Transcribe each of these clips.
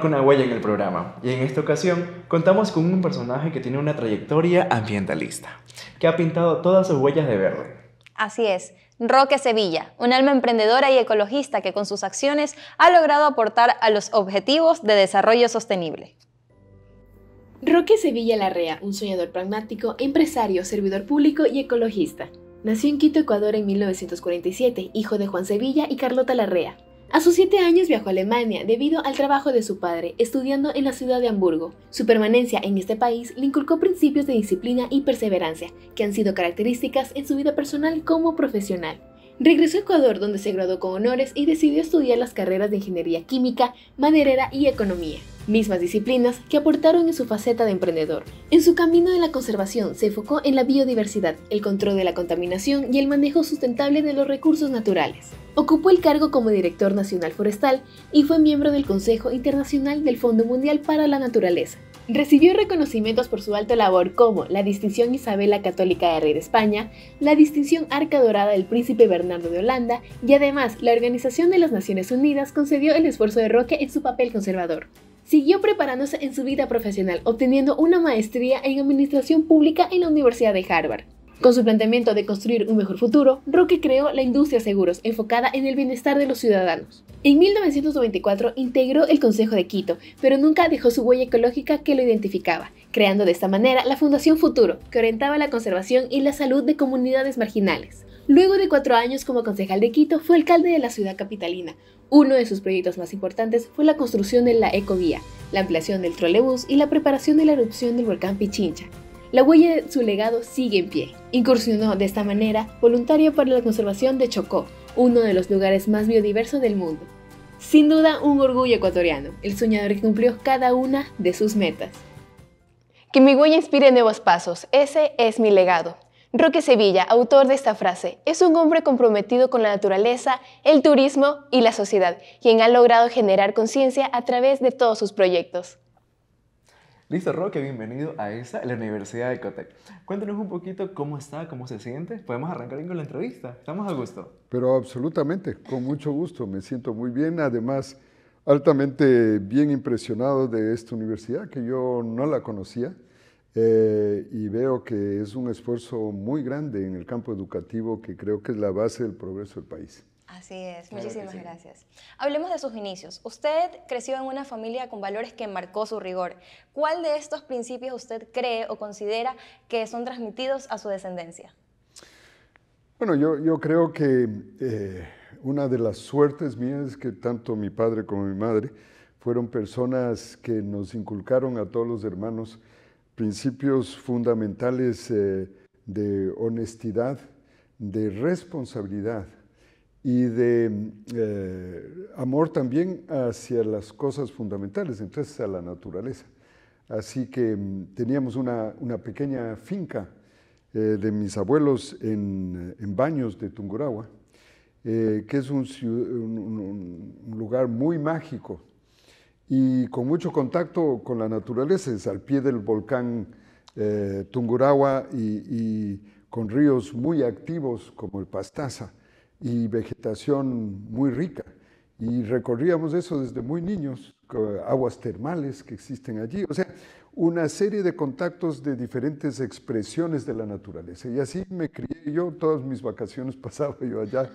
con una huella en el programa y en esta ocasión contamos con un personaje que tiene una trayectoria ambientalista, que ha pintado todas sus huellas de verde. Así es, Roque Sevilla, un alma emprendedora y ecologista que con sus acciones ha logrado aportar a los objetivos de desarrollo sostenible. Roque Sevilla Larrea, un soñador pragmático, empresario, servidor público y ecologista. Nació en Quito, Ecuador en 1947, hijo de Juan Sevilla y Carlota Larrea, a sus siete años viajó a Alemania debido al trabajo de su padre, estudiando en la ciudad de Hamburgo. Su permanencia en este país le inculcó principios de disciplina y perseverancia, que han sido características en su vida personal como profesional. Regresó a Ecuador donde se graduó con honores y decidió estudiar las carreras de ingeniería química, maderera y economía, mismas disciplinas que aportaron en su faceta de emprendedor. En su camino de la conservación se enfocó en la biodiversidad, el control de la contaminación y el manejo sustentable de los recursos naturales. Ocupó el cargo como director nacional forestal y fue miembro del Consejo Internacional del Fondo Mundial para la Naturaleza, Recibió reconocimientos por su alto labor como la distinción Isabela Católica de Rey de España, la distinción Arca Dorada del Príncipe Bernardo de Holanda y además la Organización de las Naciones Unidas concedió el esfuerzo de Roque en su papel conservador. Siguió preparándose en su vida profesional, obteniendo una maestría en Administración Pública en la Universidad de Harvard. Con su planteamiento de construir un mejor futuro, Roque creó la industria seguros enfocada en el bienestar de los ciudadanos. En 1994 integró el Consejo de Quito, pero nunca dejó su huella ecológica que lo identificaba, creando de esta manera la Fundación Futuro, que orientaba la conservación y la salud de comunidades marginales. Luego de cuatro años como concejal de Quito, fue alcalde de la ciudad capitalina. Uno de sus proyectos más importantes fue la construcción de la Ecovía, la ampliación del trolebús y la preparación de la erupción del volcán Pichincha, la huella de su legado sigue en pie. Incursionó de esta manera voluntario para la conservación de Chocó, uno de los lugares más biodiversos del mundo. Sin duda un orgullo ecuatoriano, el soñador que cumplió cada una de sus metas. Que mi huella inspire nuevos pasos, ese es mi legado. Roque Sevilla, autor de esta frase, es un hombre comprometido con la naturaleza, el turismo y la sociedad, quien ha logrado generar conciencia a través de todos sus proyectos. Listo, Roque, bienvenido a esa, la Universidad de Cotec. Cuéntanos un poquito cómo está, cómo se siente. Podemos arrancar bien con la entrevista. Estamos a gusto. Pero absolutamente, con mucho gusto. Me siento muy bien. Además, altamente bien impresionado de esta universidad que yo no la conocía. Eh, y veo que es un esfuerzo muy grande en el campo educativo que creo que es la base del progreso del país. Así es, muchísimas gracias. Hablemos de sus inicios. Usted creció en una familia con valores que marcó su rigor. ¿Cuál de estos principios usted cree o considera que son transmitidos a su descendencia? Bueno, yo, creo que eh, una de las suertes mías es que tanto mi padre como mi madre fueron personas que nos inculcaron a todos los hermanos principios fundamentales eh, de honestidad, de responsabilidad y de eh, amor también hacia las cosas fundamentales, entonces a la naturaleza. Así que mm, teníamos una, una pequeña finca eh, de mis abuelos en, en Baños de Tungurahua, eh, que es un, lugar muy mágico y con mucho contacto con la naturaleza, es al pie del volcán Tungurahua y con ríos muy activos como el Pastaza y vegetación muy rica. Y recorríamos eso desde muy niños, aguas termales que existen allí, o sea, una serie de contactos de diferentes expresiones de la naturaleza. Y así me crié yo, todas mis vacaciones pasaba yo allá.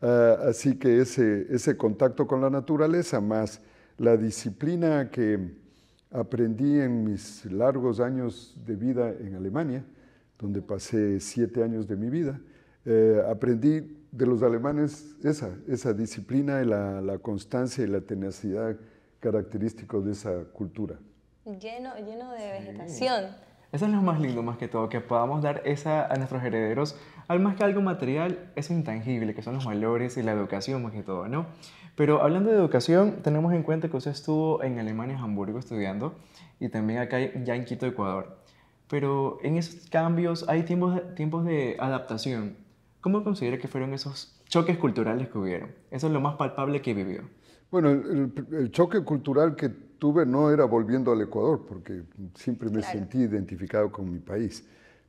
Ah, así que ese, ese contacto con la naturaleza, más la disciplina que aprendí en mis largos años de vida en Alemania, donde pasé siete años de mi vida, eh, aprendí de los alemanes esa, esa disciplina y la, constancia y la tenacidad característico de esa cultura. Lleno, lleno de vegetación. Eso es lo más lindo, más que todo, que podamos dar esa a nuestros herederos, al más que algo material, es intangible, que son los valores y la educación, más que todo, ¿no? Pero hablando de educación, tenemos en cuenta que usted estuvo en Alemania, Hamburgo, estudiando, y también acá ya en Quito, Ecuador. Pero en esos cambios hay tiempos, tiempos de adaptación. ¿Cómo considera que fueron esos choques culturales que hubieron? Eso es lo más palpable que vivió. Bueno, el, choque cultural que tuve no era volviendo al Ecuador, porque siempre me sentí identificado con mi país.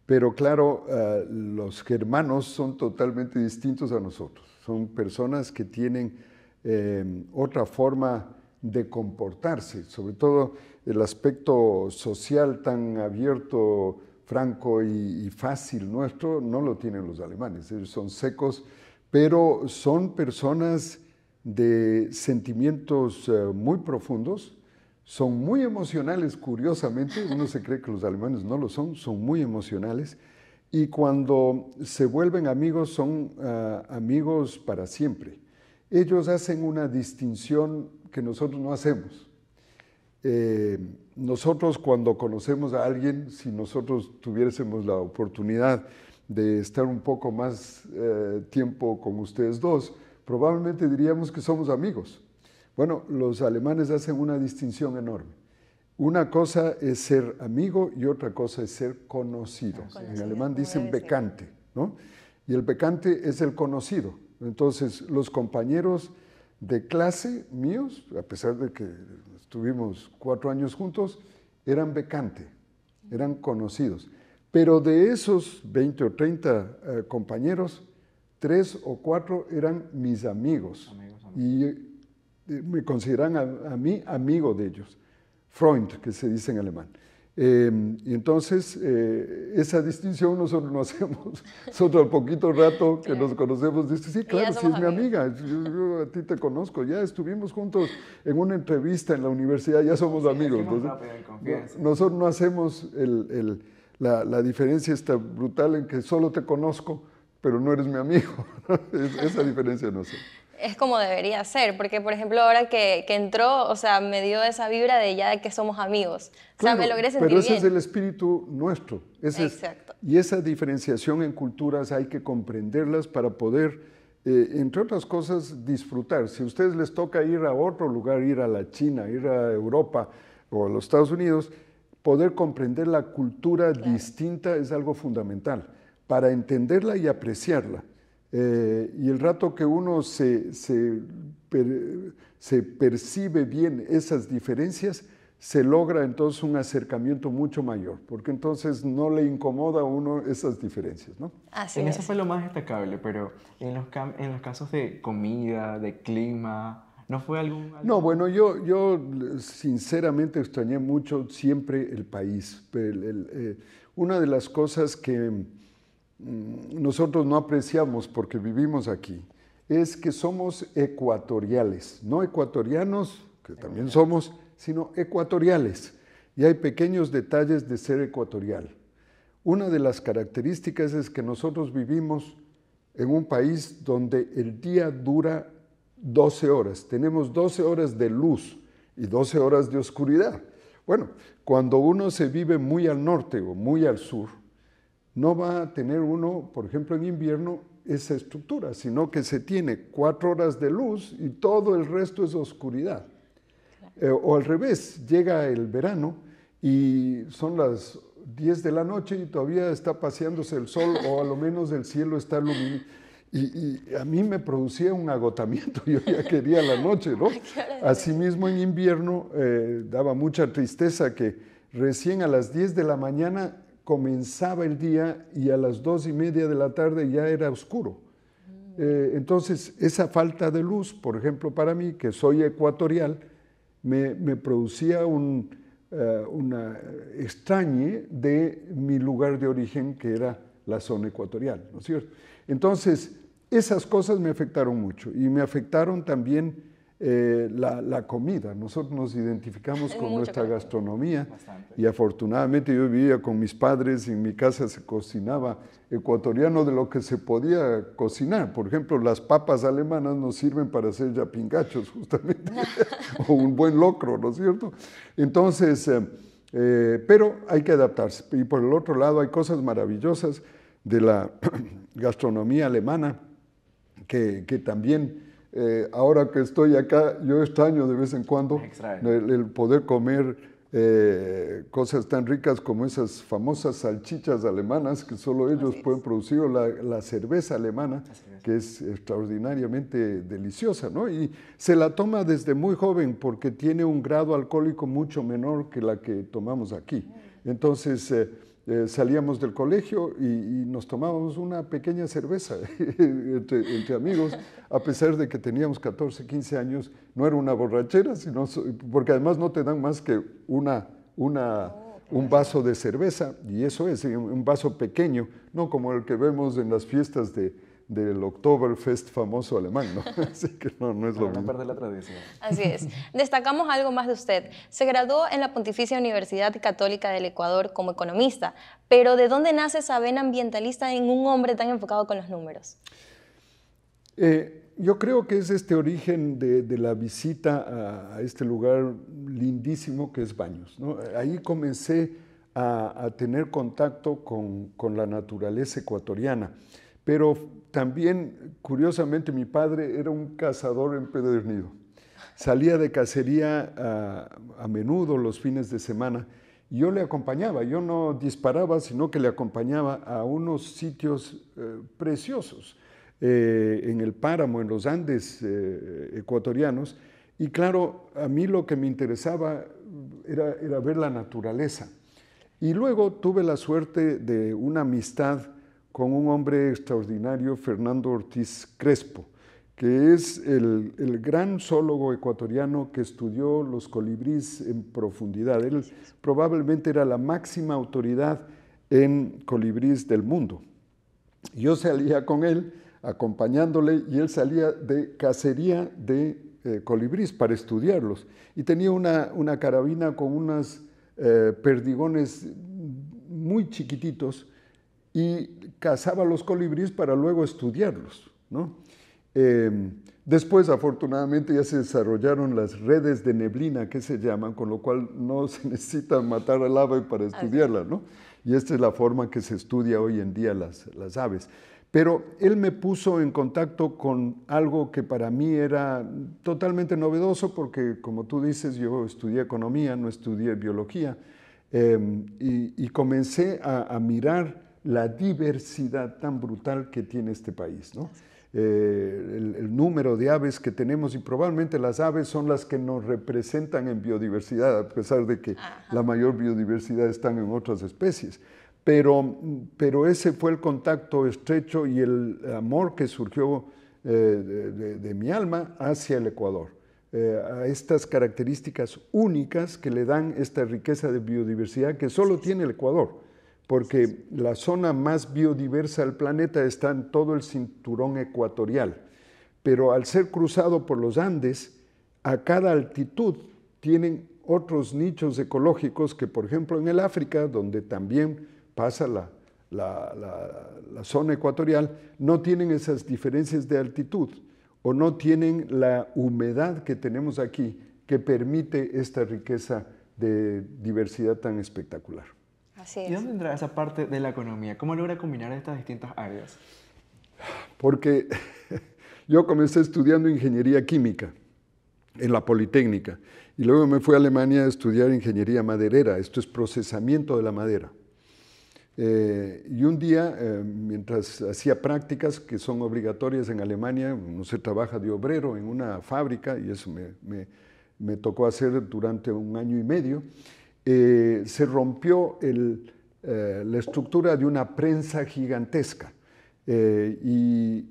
Pero claro, eh, los germanos son totalmente distintos a nosotros. Son personas que tienen eh, otra forma de comportarse, sobre todo el aspecto social tan abierto franco y, fácil nuestro no lo tienen los alemanes. Ellos son secos, pero son personas de sentimientos eh, muy profundos, son muy emocionales, curiosamente, uno se cree que los alemanes no lo son, son muy emocionales, y cuando se vuelven amigos son eh, amigos para siempre. Ellos hacen una distinción que nosotros no hacemos. Eh, nosotros cuando conocemos a alguien, si nosotros tuviésemos la oportunidad de estar un poco más eh, tiempo con ustedes dos, probablemente diríamos que somos amigos. Bueno, los alemanes hacen una distinción enorme. Una cosa es ser amigo y otra cosa es ser conocido. conocido en alemán dicen becante, ¿no? Y el becante es el conocido. Entonces, los compañeros de clase míos, a pesar de que tuvimos cuatro años juntos, eran becante, eran conocidos. Pero de esos 20 o 30 eh, compañeros, tres o cuatro eran mis amigos. Y eh, me consideran a, mí amigo de ellos. Freund, que se dice en alemán. Em, y entonces eh, esa distinción nosotros no hacemos. Nosotros al poquito rato que nos conocemos, dice, sí, claro, si es mi amiga, yo, a ti te conozco, ya estuvimos juntos en una entrevista en la universidad, ya somos amigos. nosotros no hacemos el, la, diferencia está brutal en que solo te conozco, pero no eres mi amigo. esa diferencia no es como debería ser, porque por ejemplo ahora que, entró, o sea, me dio esa vibra de ya de que somos amigos. Claro, o sea, me logré sentir Pero ese es el espíritu nuestro. Exacto. y esa diferenciación en culturas hay que comprenderlas para poder, eh, entre otras cosas, disfrutar. Si a ustedes les toca ir a otro lugar, ir a la China, ir a Europa o a los Estados Unidos, poder comprender la cultura distinta es algo fundamental para entenderla y apreciarla. Eh, y el rato que uno se, se, percibe bien esas diferencias, se logra entonces un acercamiento mucho mayor, porque entonces no le incomoda a uno esas diferencias, ¿no? Así en eso fue lo más destacable, pero en los, en los casos de comida, de clima, ¿no fue algún...? No, bueno, yo, yo sinceramente extrañé mucho siempre el país. Eh, una de las cosas que Mm, nosotros no apreciamos porque vivimos aquí, es que somos ecuatoriales, no ecuatorianos, que también somos, sino ecuatoriales. Y hay pequeños detalles de ser ecuatorial. Una de las características es que nosotros vivimos en un país donde el día dura 12 horas. Tenemos 12 horas de luz y 12 horas de oscuridad. Bueno, cuando uno se vive muy al norte o muy al sur, no va a tener uno, por ejemplo, en invierno, esa estructura, sino que se tiene cuatro horas de luz y todo el resto es oscuridad. Eh, o al revés, llega el verano y son las 10 de la noche y todavía está paseándose el sol o a lo menos el cielo está luminoso. Y, a mí me producía un agotamiento, yo ya quería la noche, ¿no? Asimismo en invierno eh, daba mucha tristeza que recién a las 10 de la mañana comenzaba el día y a las dos y media de la tarde ya era oscuro. Mm. Eh, entonces, esa falta de luz, por ejemplo, para mí, que soy ecuatorial, me, producía un, eh, una extrañe de mi lugar de origen, que era la zona ecuatorial, cierto? Entonces, esas cosas me afectaron mucho y me afectaron también eh, la, comida. Nosotros nos identificamos con nuestra gastronomía y afortunadamente yo vivía con mis padres y en mi casa se cocinaba ecuatoriano de lo que se podía cocinar. Por ejemplo, las papas alemanas nos sirven para hacer ya pingachos justamente, o un buen locro, ¿no es cierto? Entonces, eh, eh, pero hay que adaptarse. Y por el otro lado hay cosas maravillosas de la gastronomía alemana que, que también eh, ahora que estoy acá, yo extraño de vez en cuando el, poder comer eh, cosas tan ricas como esas famosas salchichas alemanas que solo ellos pueden producir, o la, cerveza alemana, que es extraordinariamente deliciosa, ¿no? Y se la toma desde muy joven porque tiene un grado alcohólico mucho menor que la que tomamos aquí. Mm. Entonces, eh, eh, salíamos del colegio y, nos tomábamos una pequeña cerveza entre, amigos, a pesar de que teníamos 14, 15 años, no era una borrachera, sino, porque además no te dan más que una, una, oh, un vaso de cerveza, y eso es, un vaso pequeño, no como el que vemos en las fiestas de, del Oktoberfest famoso alemán, ¿no? Así que no, es lo mismo. no perder la tradición. Así es. Destacamos algo más de usted. Se graduó en la Pontificia Universidad Católica del Ecuador como economista, pero ¿de dónde nace esa vena ambientalista en un hombre tan enfocado con los números? Eh, yo creo que es este origen de, la visita a, este lugar lindísimo que es Baños. ¿no? Ahí comencé a, tener contacto con, la naturaleza ecuatoriana. Pero también, curiosamente, mi padre era un cazador empedernido. Salía de cacería ah, a, menudo los fines de semana y yo le acompañaba, yo no disparaba, sino que le acompañaba a unos sitios eh, preciosos eh, en el páramo, en los Andes eh, ecuatorianos. Y claro, a mí lo que me interesaba mm, era, era ver la naturaleza. Y luego tuve la suerte de una amistad con un hombre extraordinario, Fernando Ortiz Crespo, que es el, gran zoólogo ecuatoriano que estudió los colibríes en profundidad. Él probablemente era la máxima autoridad en colibríes del mundo. Yo salía con él, acompañándole, y él salía de cacería de eh, colibríes para estudiarlos. Y tenía una, carabina con unos eh, perdigones muy chiquititos y cazaba los colibríes para luego estudiarlos. ¿no? Em, después, afortunadamente, ya se desarrollaron las redes de neblina, que se llaman, con lo cual no se necesita matar al ave para estudiarla, ¿no? Y esta es la forma que se estudia hoy en día las, las aves. Pero él me puso en contacto con algo que para mí era totalmente novedoso, porque como tú dices, yo estudié economía, no estudié biología, em, y, comencé a, a mirar la diversidad tan brutal que tiene este país, eh, el, número de aves que tenemos y probablemente las aves son las que nos representan en biodiversidad, a pesar de que la mayor biodiversidad están en otras especies. Pero, pero ese fue el contacto estrecho y el amor que surgió eh, de, mi alma hacia el Ecuador, eh, a estas características únicas que le dan esta riqueza de biodiversidad que solo tiene el Ecuador porque la zona más biodiversa del planeta está en todo el cinturón ecuatorial, pero al ser cruzado por los Andes, a cada altitud tienen otros nichos ecológicos que, por ejemplo, en el África, donde también pasa la, zona ecuatorial, no tienen esas diferencias de altitud o no tienen la humedad que tenemos aquí que permite esta riqueza de diversidad tan espectacular. ¿Y dónde entra esa parte de la economía? ¿Cómo logra combinar estas distintas áreas? Porque yo comencé estudiando ingeniería química en la Politécnica y luego me fui a Alemania a estudiar ingeniería maderera, esto es procesamiento de la madera. Eh, y un día, eh, mientras hacía prácticas que son obligatorias en Alemania, uno se trabaja de obrero en una fábrica y eso me, me tocó hacer durante un año y medio, eh, se rompió eh, la estructura de una prensa gigantesca. Eh, y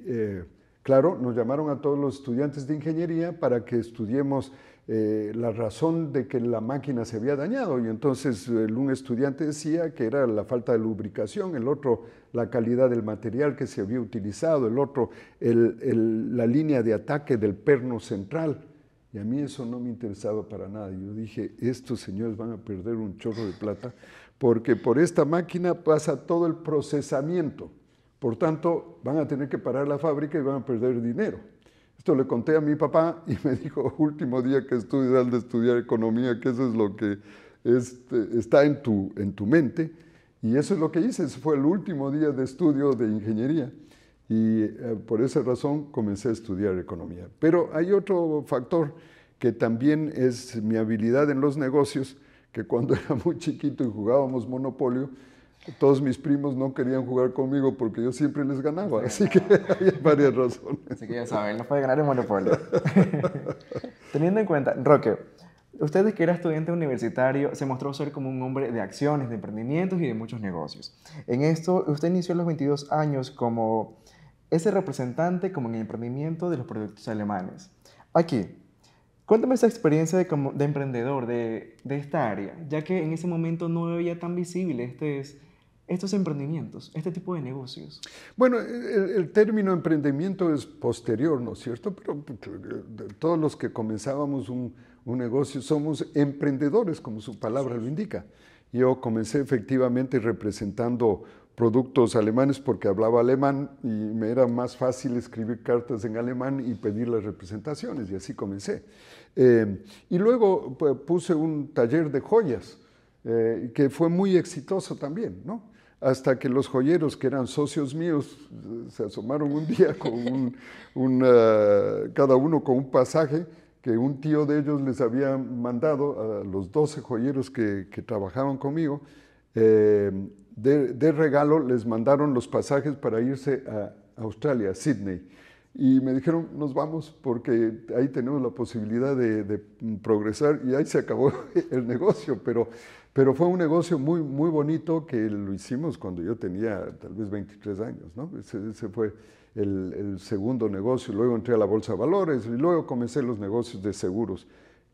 claro, nos llamaron a todos los estudiantes de ingeniería para que estudiemos la razón de que la máquina se había dañado. Y entonces un estudiante decía que era la falta de lubricación, el otro la calidad del material que se había utilizado, el otro la línea de ataque del perno central. Y a mí eso no me interesaba para nada. Yo dije, estos señores van a perder un chorro de plata porque por esta máquina pasa todo el procesamiento. Por tanto, van a tener que parar la fábrica y van a perder dinero. Esto le conté a mi papá y me dijo, último día que estudias, al de estudiar economía, que eso es lo que este, está en tu, mente. Y eso es lo que hice, fue el último día de estudio de ingeniería y eh, por esa razón comencé a estudiar economía. Pero hay otro factor que también es mi habilidad en los negocios, que cuando era muy chiquito y jugábamos monopolio, todos mis primos no querían jugar conmigo porque yo siempre les ganaba, así que hay varias razones. Así que ya saben, no puede ganar en monopolio. Teniendo en cuenta, Roque, usted que era estudiante universitario se mostró ser como un hombre de acciones, de emprendimientos y de muchos negocios. En esto, usted inició a los 22 años como ese representante como en el emprendimiento de los productos alemanes. Aquí, cuéntame esa experiencia de, como, de emprendedor de, de, esta área, ya que en ese momento no veía tan visible este es, estos emprendimientos, este tipo de negocios. Bueno, el, término emprendimiento es posterior, ¿no es cierto? Pero todos los que comenzábamos un, un negocio somos emprendedores, como su palabra lo indica. Yo comencé efectivamente representando productos alemanes porque hablaba alemán y me era más fácil escribir cartas en alemán y pedir las representaciones y así comencé. Eh, y luego puse un taller de joyas eh, que fue muy exitoso también, ¿no? Hasta que los joyeros que eran socios míos se asomaron un día con un, eh, cada uno con un pasaje que un tío de ellos les había mandado a los 12 joyeros que, que trabajaban conmigo eh, de, regalo les mandaron los pasajes para irse a Australia, a Sydney. Y me dijeron, nos vamos porque ahí tenemos la posibilidad de, progresar y ahí se acabó el negocio. Pero, pero fue un negocio muy, muy bonito que lo hicimos cuando yo tenía tal vez 23 años. ¿no? Ese, fue el, el segundo negocio. Luego entré a la Bolsa de Valores y luego comencé los negocios de seguros.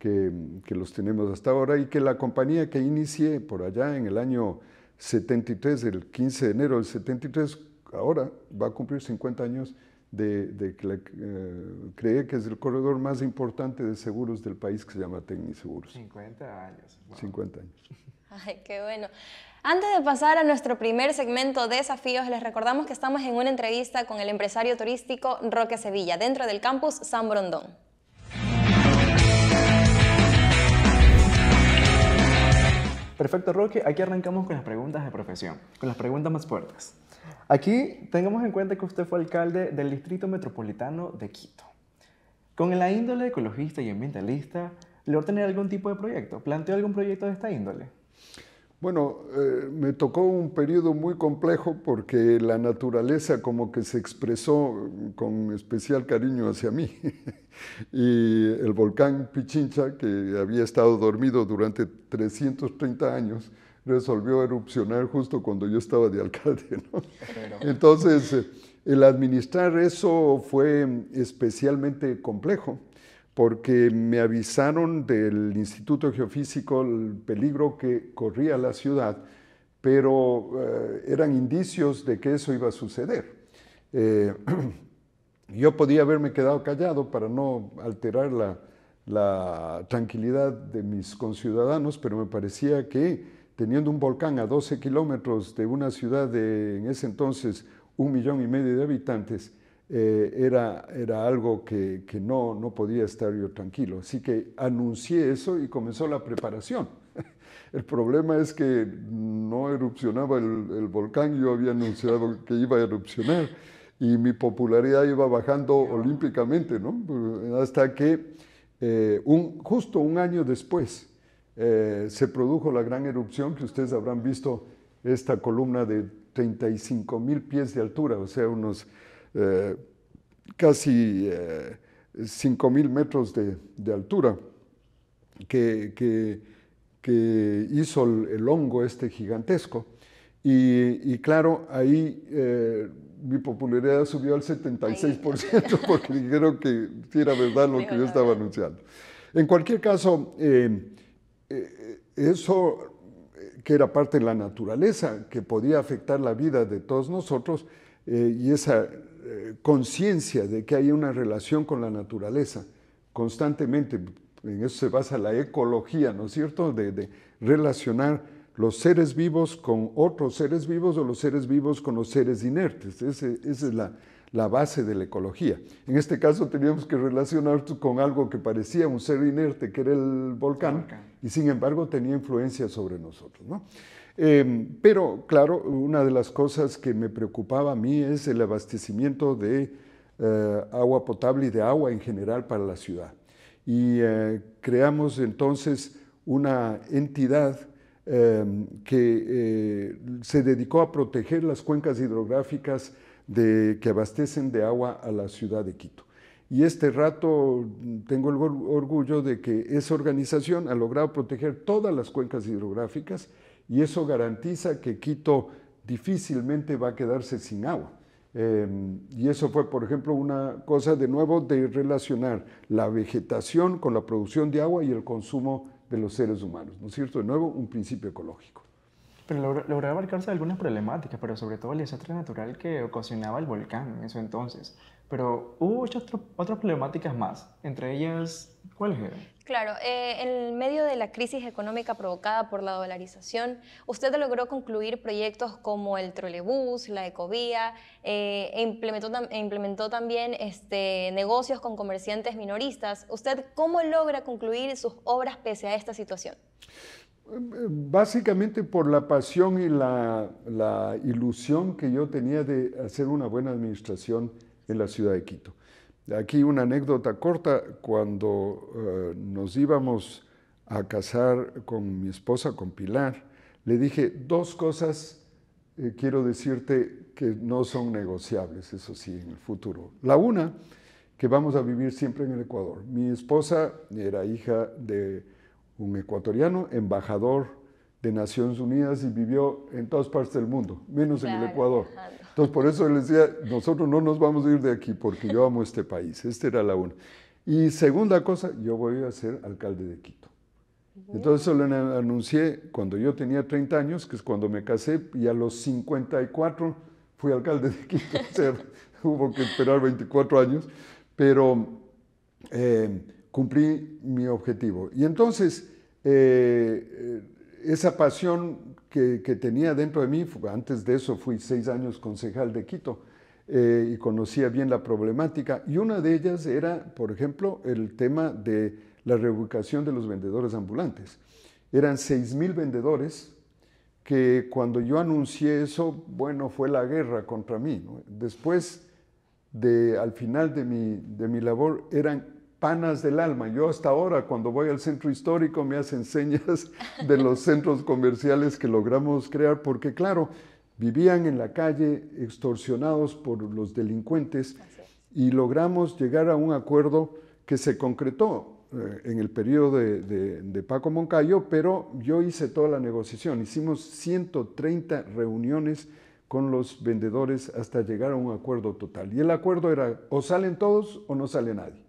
Mm, que, los tenemos hasta ahora y que la compañía que inicié por allá en el año 73, el 15 de enero del 73, ahora va a cumplir 50 años de, que la, eh, creé que es el corredor más importante de seguros del país que se llama Tecniseguros. 50 años. 50 años. Ay, qué bueno. Antes de pasar a nuestro primer segmento de desafíos, les recordamos que estamos en una entrevista con el empresario turístico Roque Sevilla, dentro del campus San Brondón. Perfecto, Roque. Aquí arrancamos con las preguntas de profesión, con las preguntas más fuertes. Aquí tengamos en cuenta que usted fue alcalde del Distrito Metropolitano de Quito. Con la índole ecologista y ambientalista, le tener algún tipo de proyecto? ¿Planteó algún proyecto de esta índole? Bueno, eh, me tocó un periodo muy complejo porque la naturaleza como que se expresó con especial cariño hacia mí. y el volcán Pichincha, que había estado dormido durante 330 años, resolvió erupcionar justo cuando yo estaba de alcalde. Entonces, eh, el administrar eso fue especialmente complejo porque me avisaron del Instituto Geofísico el peligro que corría la ciudad, pero eh, eran indicios de que eso iba a suceder. Eh, yo podía haberme quedado callado para no alterar la, tranquilidad de mis conciudadanos, pero me parecía que teniendo un volcán a 12 kilómetros de una ciudad de, en ese entonces, un millón y medio de habitantes, eh, era, era algo que, que, no, no podía estar yo tranquilo. Así que anuncié eso y comenzó la preparación. El problema es que no erupcionaba el, volcán, yo había anunciado que iba a erupcionar y mi popularidad iba bajando olímpicamente, ¿no? Hasta que eh, un, justo un año después eh, se produjo la gran erupción que ustedes habrán visto esta columna de 35 mil pies de altura, o sea, unos eh, casi eh, 5.000 metros de, altura que, hizo el, hongo este gigantesco. Y, claro, ahí eh, mi popularidad subió al 76% porque dijeron que era verdad lo que yo estaba anunciando. En cualquier caso, eh, eso que era parte de la naturaleza, que podía afectar la vida de todos nosotros, y esa eh, conciencia de que hay una relación con la naturaleza constantemente. En eso se basa la ecología, ¿no es cierto? De, relacionar los seres vivos con otros seres vivos o los seres vivos con los seres inertes. esa es la, base de la ecología. En este caso teníamos que relacionar con algo que parecía un ser inerte, que era el volcán. y sin embargo tenía influencia sobre nosotros. ¿no? Em, pero, claro, una de las cosas que me preocupaba a mí es el abastecimiento de eh, agua potable y de agua en general para la ciudad. Y eh, creamos entonces una entidad em, que eh, se dedicó a proteger las cuencas hidrográficas que abastecen de agua a la ciudad de Quito. Y este rato mm, tengo el orgullo de que esa organización ha logrado proteger todas las cuencas hidrográficas y eso garantiza que Quito difícilmente va a quedarse sin agua. Em, y eso fue, por ejemplo, una cosa de nuevo de relacionar la vegetación con la producción de agua y el consumo de los seres humanos, ¿no es cierto? De nuevo, un principio ecológico. Pero logró, abarcarse algunas problemáticas, pero sobre todo el desastre natural que ocasionaba el volcán en eso entonces. Pero hubo muchas otras problemáticas más, entre ellas, ¿cuáles eran? Claro, eh, en medio de la crisis económica provocada por la dolarización, usted logró concluir proyectos como el trolebús, la ecovía, e implementó, implementó también este, negocios con comerciantes minoristas. ¿Usted cómo logra concluir sus obras pese a esta situación? Básicamente por la pasión y la, la ilusión que yo tenía de hacer una buena administración en la ciudad de Quito. Aquí una anécdota corta, cuando eh, nos íbamos a casar con mi esposa, con Pilar, le dije dos cosas eh, quiero decirte que no son negociables, eso sí, en el futuro. La una, que vamos a vivir siempre en el Ecuador. Mi esposa era hija de un ecuatoriano, embajador de Naciones Unidas y vivió en todas partes del mundo, menos en el Ecuador. Entonces, por eso les decía, nosotros no nos vamos a ir de aquí porque yo amo este país. Esta era la una. Y segunda cosa, yo voy a ser alcalde de Quito. Entonces, eso lo anuncié cuando yo tenía 30 años, que es cuando me casé, y a los 54 fui alcalde de Quito. O sea, hubo que esperar 24 años, pero eh, cumplí mi objetivo. Y entonces, eh, eh esa pasión que, tenía dentro de mí, antes de eso fui seis años concejal de Quito eh, y conocía bien la problemática. Y una de ellas era, por ejemplo, el tema de la reubicación de los vendedores ambulantes. Eran seis mil vendedores que cuando yo anuncié eso, bueno, fue la guerra contra mí. Después, de, al final de mi, de mi labor, eran panas del alma. Yo hasta ahora, cuando voy al centro histórico, me hacen señas de los centros comerciales que logramos crear, porque claro, vivían en la calle extorsionados por los delincuentes y logramos llegar a un acuerdo que se concretó eh, en el periodo de Paco Moncayo, pero yo hice toda la negociación. Hicimos 130 reuniones con los vendedores hasta llegar a un acuerdo total. Y el acuerdo era o salen todos o no sale nadie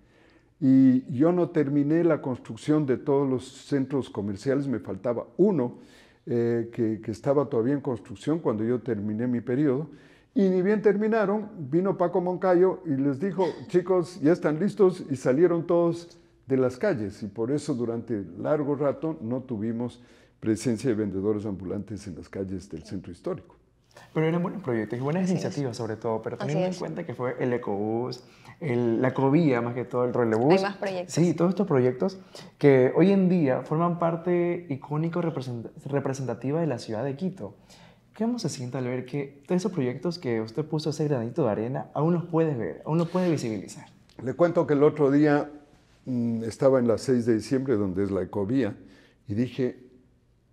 y yo no terminé la construcción de todos los centros comerciales, me faltaba uno eh, que, estaba todavía en construcción cuando yo terminé mi periodo. Y ni bien terminaron, vino Paco Moncayo y les dijo, chicos, ya están listos y salieron todos de las calles. Y por eso durante largo rato no tuvimos presencia de vendedores ambulantes en las calles del centro histórico. Pero eran buenos proyectos y buenas iniciativas sobre todo, pero teniendo en cuenta que fue el ecobús la covía, más que todo el relevús. Hay Sí, todos estos proyectos que hoy en día forman parte icónico representativa de la ciudad de Quito. ¿Cómo se siente al ver que todos esos proyectos que usted puso ese granito de arena, aún los puedes ver, aún los puede visibilizar? Le cuento que el otro día mm, estaba en la 6 de diciembre, donde es la Ecovía, y dije,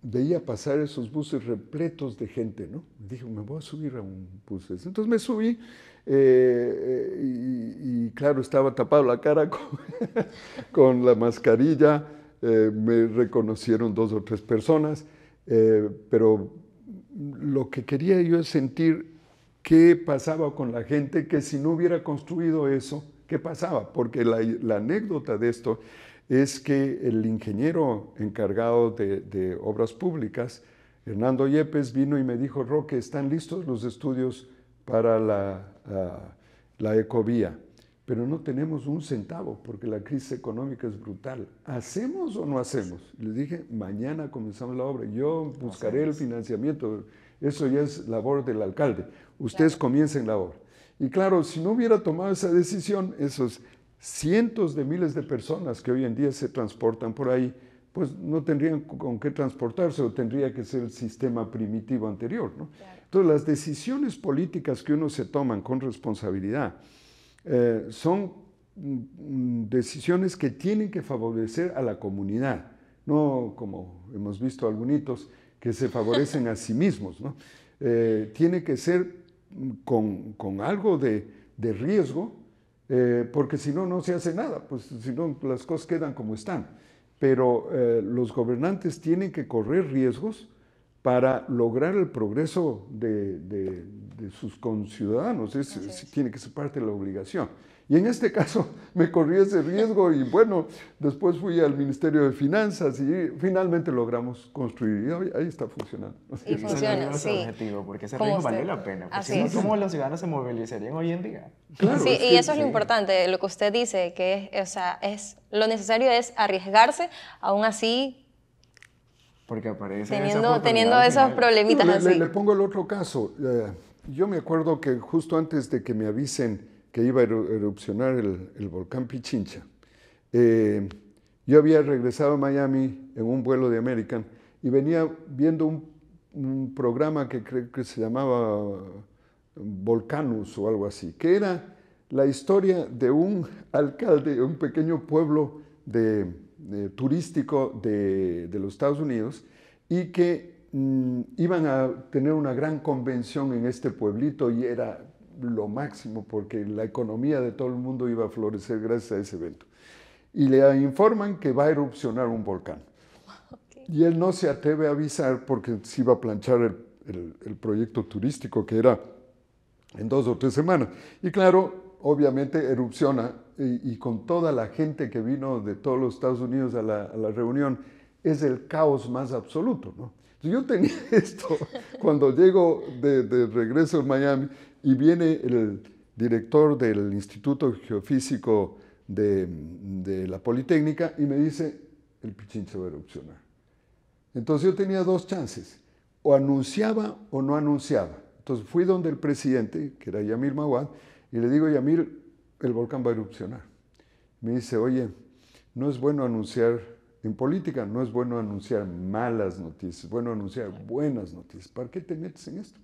veía pasar esos buses repletos de gente, ¿no? Dijo, me voy a subir a un bus. Entonces me subí eh, eh, y, claro, estaba tapado la cara con, la mascarilla. Eh, me reconocieron dos o tres personas, pero lo que quería yo es sentir qué pasaba con la gente, que si no hubiera construido eso, ¿qué pasaba? Porque la, la anécdota de esto es que el ingeniero encargado de, obras públicas, Hernando Yepes, vino y me dijo, Roque, ¿están listos los estudios para la, la ecovía? pero no tenemos un centavo porque la crisis económica es brutal. ¿Hacemos o no hacemos? Les dije, mañana comenzamos la obra. Yo buscaré el financiamiento. Eso ya es labor del alcalde. Ustedes comiencen la obra. Y claro, si no hubiera tomado esa decisión, eso esos cientos de miles de personas que hoy en día se transportan por ahí, pues no tendrían con qué transportarse o tendría que ser el sistema primitivo anterior. Entonces, las decisiones políticas que uno se toman con responsabilidad eh, son mm, decisiones que tienen que favorecer a la comunidad, no como hemos visto algunos que se favorecen a sí mismos. ¿no? Eh, tiene que ser mm, con, con algo de, de riesgo, eh, porque si no, no se hace nada, pues si no, las cosas quedan como están. Pero eh, los gobernantes tienen que correr riesgos para lograr el progreso de, sus conciudadanos, tiene que ser parte de la obligación. Y en este caso me corrí ese riesgo y bueno, después fui al Ministerio de Finanzas y finalmente logramos construir. Y ahí está funcionando. Y sí. funciona, sí. objetivo, porque ese riesgo valió la pena. Así si no, ¿Cómo los ciudadanos se movilizarían hoy en día? sí, y eso es lo importante, lo que usted dice, que es, o sea, es, lo necesario es arriesgarse, aún así porque aparece teniendo, teniendo esos problemitas le, Le, pongo el otro caso. Eh, yo me acuerdo que justo antes de que me avisen que iba a erupcionar el, volcán Pichincha. Eh, yo había regresado a Miami en un vuelo de American y venía viendo un, programa que creo que se llamaba um, Volcanus o algo así, que era la historia de un alcalde, de un pequeño pueblo de, turístico de, los Estados Unidos y que mm, iban a tener una gran convención en este pueblito y era lo máximo porque la economía de todo el mundo iba a florecer gracias a ese evento. Y le informan que va a erupcionar un volcán. Y él no se atreve a avisar porque se iba a planchar el, proyecto turístico que era en dos o tres semanas. Y claro, obviamente erupciona y, con toda la gente que vino de todos los Estados Unidos a la, reunión, es el caos más absoluto. ¿no? Yo tenía esto cuando llego de, de regreso a Miami y viene el director del Instituto Geofísico de, la Politécnica y me dice, el Pichincha va a erupcionar. Entonces yo tenía dos chances, o anunciaba o no anunciaba. Entonces fui donde el presidente, que era Yamil Maguad, y le digo, Yamil, el volcán va a erupcionar. Me dice, oye, no es bueno anunciar en política, no es bueno anunciar malas noticias, es bueno anunciar buenas noticias. ¿Para qué te metes en esto?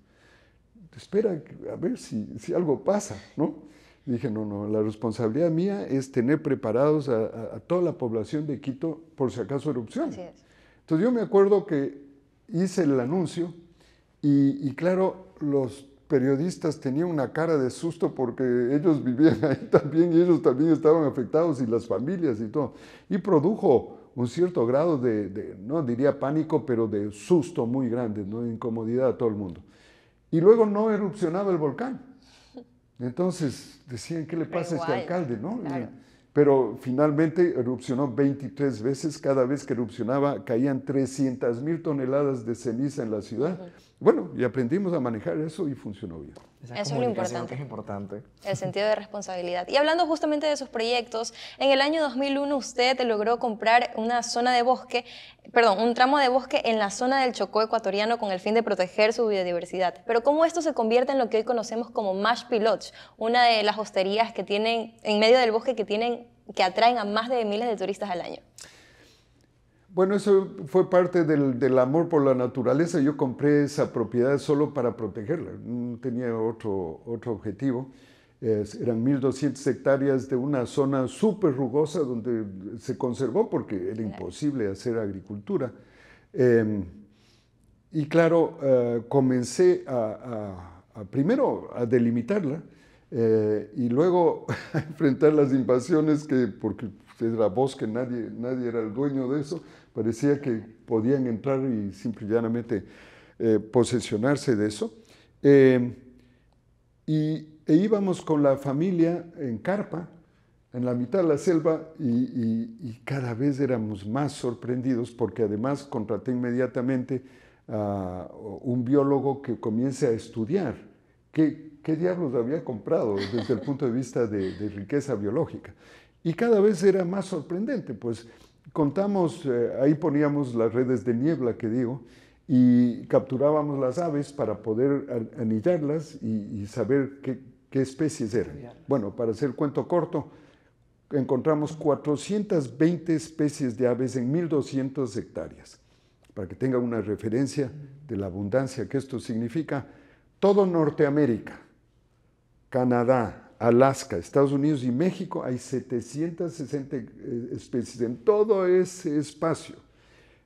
espera a ver si, algo pasa, ¿no? Dije, no, no, la responsabilidad mía es tener preparados a, toda la población de Quito por si acaso erupción. Entonces yo me acuerdo que hice el anuncio y, claro, los periodistas tenían una cara de susto porque ellos vivían ahí también y ellos también estaban afectados y las familias y todo. Y produjo un cierto grado de, de, no diría pánico, pero de susto muy grande, ¿no? de incomodidad a todo el mundo y luego no erupcionaba el volcán. Entonces decían, ¿qué le pasa a este alcalde? ¿no? Eh, pero finalmente erupcionó 23 veces, cada vez que erupcionaba caían 300 mil toneladas de ceniza en la ciudad bueno, y aprendimos a manejar eso y funcionó bien. eso es lo importante. es importante. El sentido de responsabilidad. Y hablando justamente de sus proyectos, en el año 2001 usted logró comprar una zona de bosque, perdón, un tramo de bosque en la zona del Chocó ecuatoriano con el fin de proteger su biodiversidad. Pero cómo esto se convierte en lo que hoy conocemos como Mash Pilots? una de las hosterías que tienen en medio del bosque que tienen que atraen a más de miles de turistas al año. Bueno, eso fue parte del, amor por la naturaleza. Yo compré esa propiedad solo para protegerla, no tenía otro, otro objetivo. eran 1.200 hectáreas de una zona súper rugosa donde se conservó porque era imposible hacer agricultura. Em, y claro, eh, comencé a, primero a delimitarla eh, y luego a enfrentar las invasiones que, porque era bosque, nadie, nadie era el dueño de eso, Parecía que podían entrar y simple y llanamente eh, posesionarse de eso. Eh, y e íbamos con la familia en carpa, en la mitad de la selva, y, cada vez éramos más sorprendidos porque además contraté inmediatamente a un biólogo que comience a estudiar qué, qué diablos había comprado desde el punto de vista de, de riqueza biológica. Y cada vez era más sorprendente, pues contamos, eh, ahí poníamos las redes de niebla que digo, y capturábamos las aves para poder anillarlas y, saber qué, especies eran. Bueno, para hacer cuento corto, encontramos 420 especies de aves en 1.200 hectáreas. Para que tenga una referencia de la abundancia que esto significa, todo Norteamérica, Canadá, Alaska, Estados Unidos y México, hay 760 eh, especies en todo ese espacio.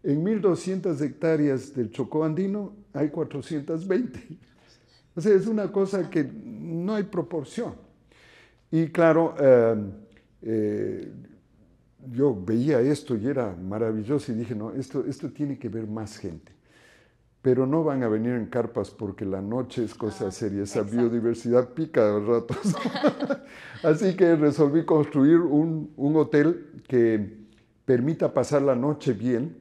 En 1.200 hectáreas del Chocó andino hay 420. O sea, es una cosa que no hay proporción. Y claro, em, eh, yo veía esto y era maravilloso y dije, no, esto, esto tiene que ver más gente pero no van a venir en carpas porque la noche es cosa ah, seria, esa biodiversidad pica de ratos. Así que resolví construir un, hotel que permita pasar la noche bien,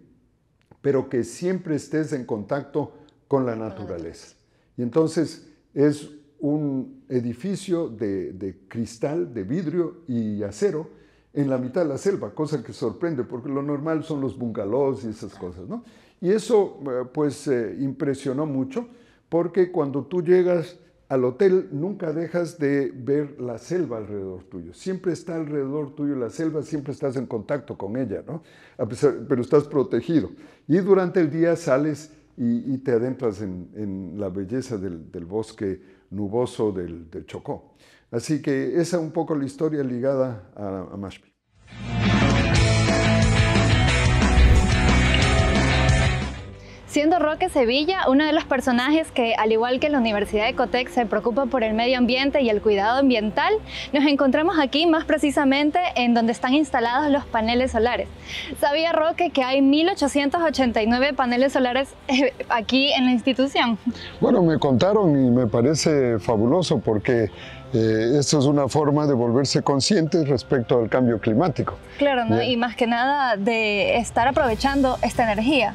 pero que siempre estés en contacto con la naturaleza. Y entonces es un edificio de, de cristal, de vidrio y acero en la mitad de la selva, cosa que sorprende porque lo normal son los bungalows y esas cosas, ¿no? Y eso eh, pues eh, impresionó mucho porque cuando tú llegas al hotel nunca dejas de ver la selva alrededor tuyo. Siempre está alrededor tuyo la selva, siempre estás en contacto con ella, ¿no? pero estás protegido. Y durante el día sales y, te adentras en, la belleza del, bosque nuboso del, Chocó. Así que esa es un poco la historia ligada a, a Siendo Roque Sevilla uno de los personajes que, al igual que la Universidad de Cotec, se preocupa por el medio ambiente y el cuidado ambiental, nos encontramos aquí más precisamente en donde están instalados los paneles solares. ¿Sabía Roque que hay 1.889 paneles solares eh, aquí en la institución? Bueno, me contaron y me parece fabuloso porque eh, esto es una forma de volverse conscientes respecto al cambio climático. Claro, ¿no? y más que nada de estar aprovechando esta energía.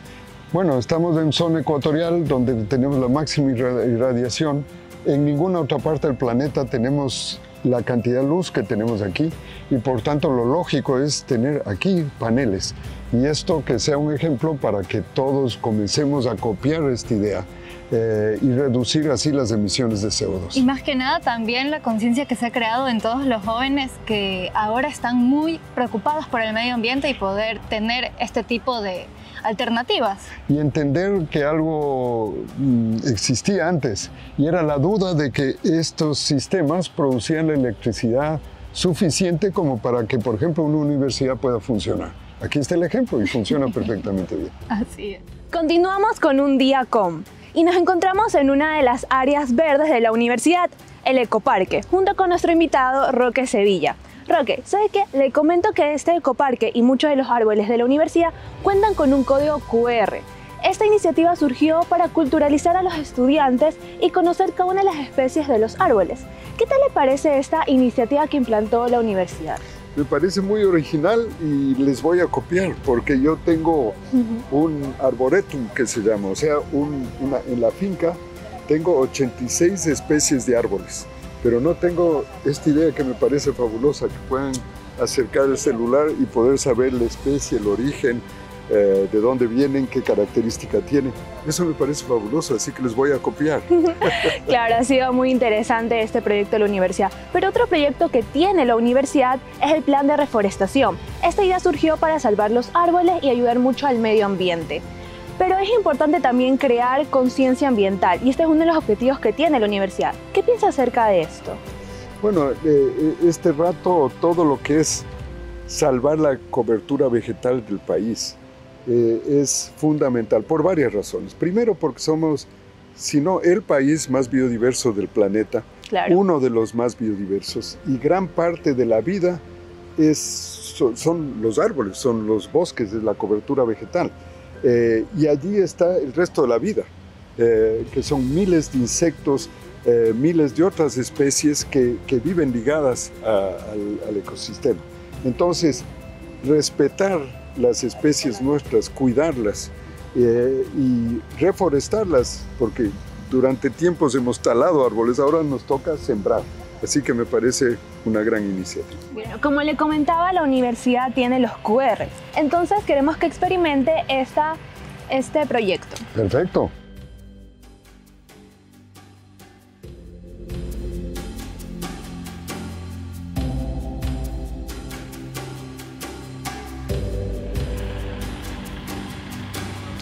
Bueno, estamos en zona ecuatorial donde tenemos la máxima irradiación. En ninguna otra parte del planeta tenemos la cantidad de luz que tenemos aquí y por tanto lo lógico es tener aquí paneles y esto que sea un ejemplo para que todos comencemos a copiar esta idea eh, y reducir así las emisiones de CO2. Y más que nada también la conciencia que se ha creado en todos los jóvenes que ahora están muy preocupados por el medio ambiente y poder tener este tipo de, alternativas. Y entender que algo mm, existía antes y era la duda de que estos sistemas producían la electricidad suficiente como para que, por ejemplo, una universidad pueda funcionar. Aquí está el ejemplo y funciona perfectamente bien. Así es. Continuamos con un día com y nos encontramos en una de las áreas verdes de la universidad, el Ecoparque, junto con nuestro invitado Roque Sevilla. Roque, ¿sabe qué? Le comento que este ecoparque y muchos de los árboles de la universidad cuentan con un código QR. Esta iniciativa surgió para culturalizar a los estudiantes y conocer cada una de las especies de los árboles. ¿Qué tal le parece esta iniciativa que implantó la universidad? Me parece muy original y les voy a copiar porque yo tengo un arboretum que se llama, o sea, en la finca tengo 86 especies de árboles pero no tengo esta idea que me parece fabulosa, que puedan acercar el celular y poder saber la especie, el origen, eh, de dónde vienen, qué característica tienen. Eso me parece fabuloso, así que les voy a copiar. claro, ha sido muy interesante este proyecto de la universidad. Pero otro proyecto que tiene la universidad es el plan de reforestación. Esta idea surgió para salvar los árboles y ayudar mucho al medio ambiente. Pero es importante también crear conciencia ambiental y este es uno de los objetivos que tiene la universidad. ¿Qué piensa acerca de esto? Bueno, eh, eh, este rato todo lo que es salvar la cobertura vegetal del país eh, es fundamental por varias razones. Primero porque somos, si no, el país más biodiverso del planeta, uno de los más biodiversos y gran parte de la vida es, son, son los árboles, son los bosques, es la cobertura vegetal. Eh, y allí está el resto de la vida, eh, que son miles de insectos, eh, miles de otras especies que, viven ligadas al, al, ecosistema. Entonces, respetar las especies nuestras, cuidarlas y reforestarlas, porque durante tiempos hemos talado árboles, ahora nos toca sembrar. Así que me parece una gran iniciativa. Bueno, como le comentaba, la universidad tiene los QR. Entonces queremos que experimente este proyecto. Perfecto.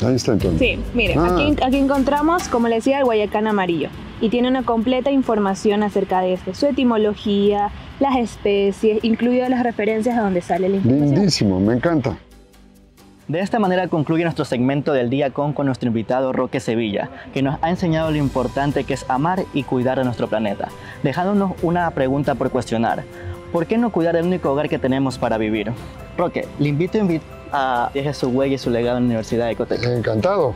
Ahí está entonces. Sí, miren, aquí, ah. aquí encontramos, como le decía, el Guayacán amarillo y tiene una completa información acerca de eso, su etimología, las especies, incluido las referencias a donde sale el información. Lindísimo, me encanta. De esta manera concluye nuestro segmento del día con, nuestro invitado Roque Sevilla, que nos ha enseñado lo importante que es amar y cuidar a nuestro planeta, dejándonos una pregunta por cuestionar. ¿Por qué no cuidar el único hogar que tenemos para vivir? Roque, le invito a, a deje su huella y su legado en la Universidad de Cotec. Encantado.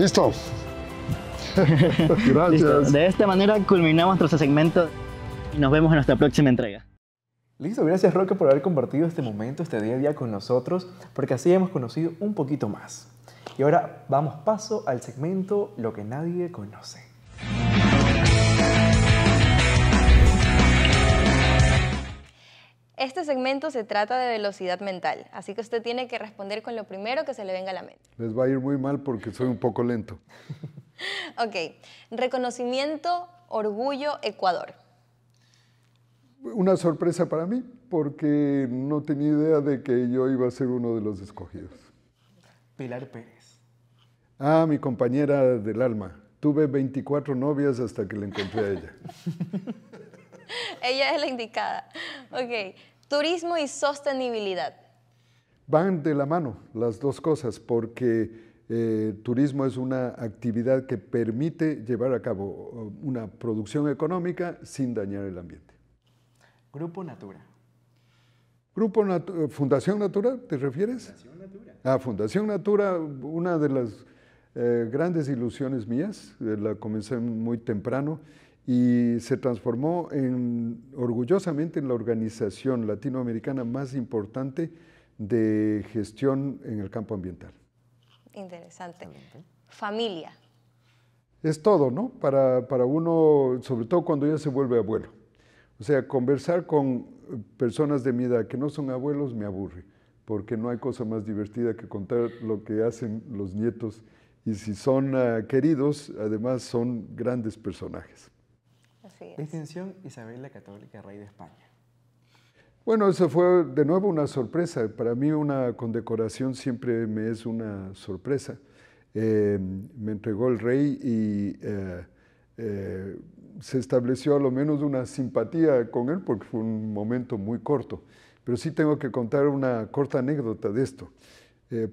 Listo. De esta manera culminamos nuestro segmento y nos vemos en nuestra próxima entrega. Listo, gracias Roque por haber compartido este momento, este día a día con nosotros, porque así hemos conocido un poquito más. Y ahora vamos paso al segmento Lo que nadie conoce. Este segmento se trata de velocidad mental, así que usted tiene que responder con lo primero que se le venga a la mente. Les va a ir muy mal porque soy un poco lento. ok, reconocimiento, orgullo, Ecuador. Una sorpresa para mí porque no tenía idea de que yo iba a ser uno de los escogidos. Pilar Pérez. Ah, mi compañera del alma. Tuve 24 novias hasta que la encontré a ella. ella es la indicada. Ok, Turismo y sostenibilidad. Van de la mano las dos cosas porque eh, turismo es una actividad que permite llevar a cabo um, una producción económica sin dañar el ambiente. Grupo Natura. Grupo eh, Fundación Natura, ¿te refieres? Fundación Natura. Ah, Fundación Natura, una de las eh, grandes ilusiones mías, la comencé muy temprano y se transformó en, orgullosamente en la organización latinoamericana más importante de gestión en el campo ambiental. Interesante. Familia. Es todo, ¿no? Para, para uno, sobre todo cuando ya se vuelve abuelo. O sea, conversar con personas de mi edad que no son abuelos me aburre, porque no hay cosa más divertida que contar lo que hacen los nietos y si son ah, queridos, además son grandes personajes. Isabel la Católica, Rey de España. Bueno, eso fue de nuevo una sorpresa. Para mí una condecoración siempre me es una sorpresa. Eh, me entregó el rey y eh, eh, se estableció a lo menos una simpatía con él porque fue un momento muy corto. Pero sí tengo que contar una corta anécdota de esto.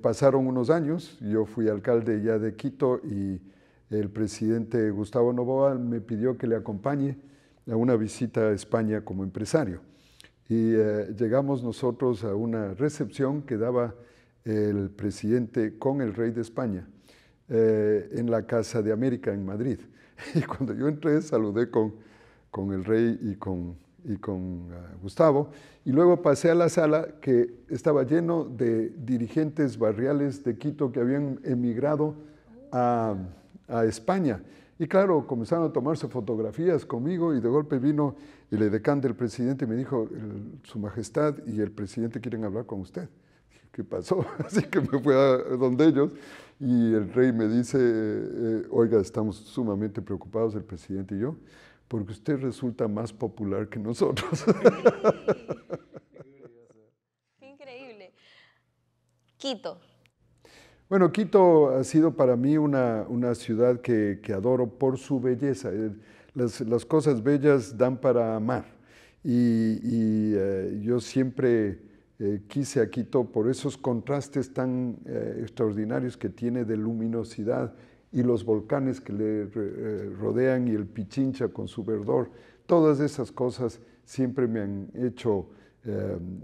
pasaron unos años, yo fui alcalde ya de Quito y el presidente Gustavo Novoa me pidió que le acompañe a una visita a España como empresario. Y eh, llegamos nosotros a una recepción que daba el presidente con el rey de España eh, en la Casa de América en Madrid. Y cuando yo entré saludé con, con el rey y con, con eh, Gustavo. Y luego pasé a la sala que estaba lleno de dirigentes barriales de Quito que habían emigrado a a España. Y claro, comenzaron a tomarse fotografías conmigo y de golpe vino el edecán del presidente y me dijo, Su Majestad y el presidente quieren hablar con usted. ¿qué pasó? Así que me fui a donde ellos y el rey me dice, eh, oiga, estamos sumamente preocupados el presidente y yo, porque usted resulta más popular que nosotros. increíble. Quito. Bueno, Quito ha sido para mí una, ciudad que, adoro por su belleza. Eh, las, cosas bellas dan para amar. Y, eh, yo siempre eh, quise a Quito por esos contrastes tan extraordinarios que tiene de luminosidad y los volcanes que le rodean y el Pichincha con su verdor. Todas esas cosas siempre me han hecho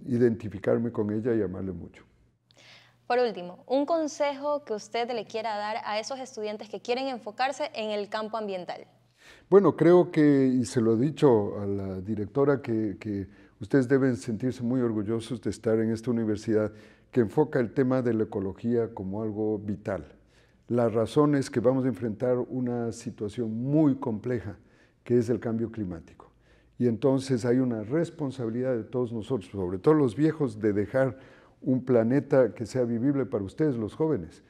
identificarme con ella y amarle mucho. Por último, un consejo que usted le quiera dar a esos estudiantes que quieren enfocarse en el campo ambiental. Bueno, creo que, y se lo he dicho a la directora, que, que ustedes deben sentirse muy orgullosos de estar en esta universidad que enfoca el tema de la ecología como algo vital. La razón es que vamos a enfrentar una situación muy compleja, que es el cambio climático. Y entonces hay una responsabilidad de todos nosotros, sobre todo los viejos, de dejar un planeta que sea vivible para ustedes, los jóvenes,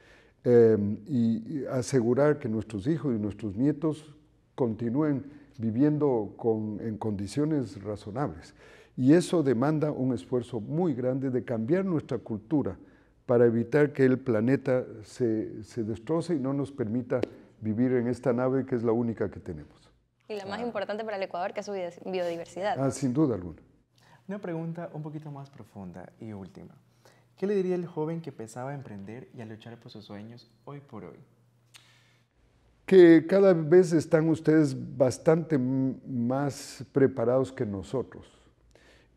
em, y asegurar que nuestros hijos y nuestros nietos continúen viviendo en condiciones razonables. Y eso demanda un esfuerzo muy grande de cambiar nuestra cultura para evitar que el planeta se, destroce y no nos permita vivir en esta nave que es la única que tenemos. Y la más importante para el Ecuador, que es su biodiversidad. Ah, sin duda alguna. Una pregunta un poquito más profunda y última. ¿Qué le diría el joven que empezaba a emprender y a luchar por sus sueños hoy por hoy? Que cada vez están ustedes bastante más preparados que nosotros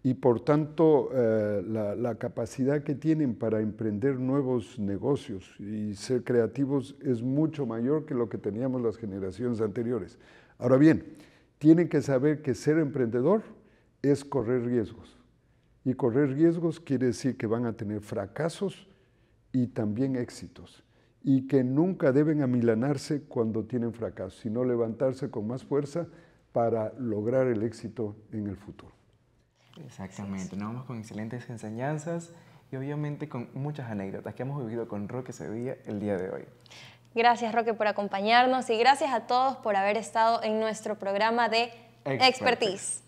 y por tanto eh, la, capacidad que tienen para emprender nuevos negocios y ser creativos es mucho mayor que lo que teníamos las generaciones anteriores. Ahora bien, tienen que saber que ser emprendedor es correr riesgos. Y correr riesgos quiere decir que van a tener fracasos y también éxitos. Y que nunca deben amilanarse cuando tienen fracasos, sino levantarse con más fuerza para lograr el éxito en el futuro. Exactamente, nos vamos con excelentes enseñanzas y obviamente con muchas anécdotas que hemos vivido con Roque Sevilla el día de hoy. Gracias Roque por acompañarnos y gracias a todos por haber estado en nuestro programa de Expertise.